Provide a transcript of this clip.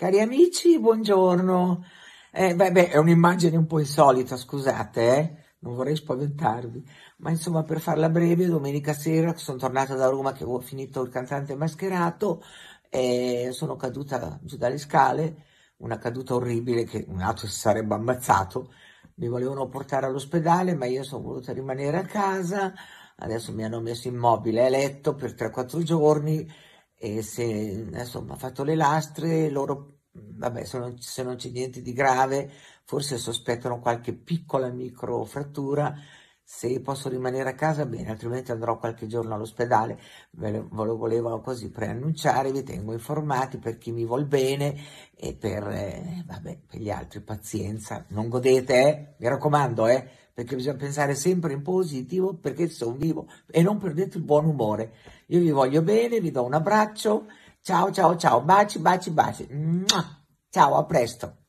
Cari amici, buongiorno. Eh, beh, beh, è un'immagine un po' insolita, scusate, eh? non vorrei spaventarvi, ma insomma per farla breve, domenica sera sono tornata da Roma che ho finito il cantante mascherato e sono caduta giù dalle scale, una caduta orribile che un altro si sarebbe ammazzato, mi volevano portare all'ospedale ma io sono voluta rimanere a casa, adesso mi hanno messo immobile a letto per 3-4 giorni, e se insomma ha fatto le lastre, loro, vabbè, se non, se non c'è niente di grave, forse sospettano qualche piccola micro frattura. Se posso rimanere a casa, bene, altrimenti andrò qualche giorno all'ospedale. Ve lo, ve volevano così preannunciare, vi tengo informati per chi mi vuol bene e per, eh, vabbè, per gli altri pazienza. Non godete, eh? Mi raccomando, eh? perché bisogna pensare sempre in positivo perché sono vivo e non perdete il buon umore. Io vi voglio bene, vi do un abbraccio, ciao ciao ciao, baci baci baci, ciao a presto.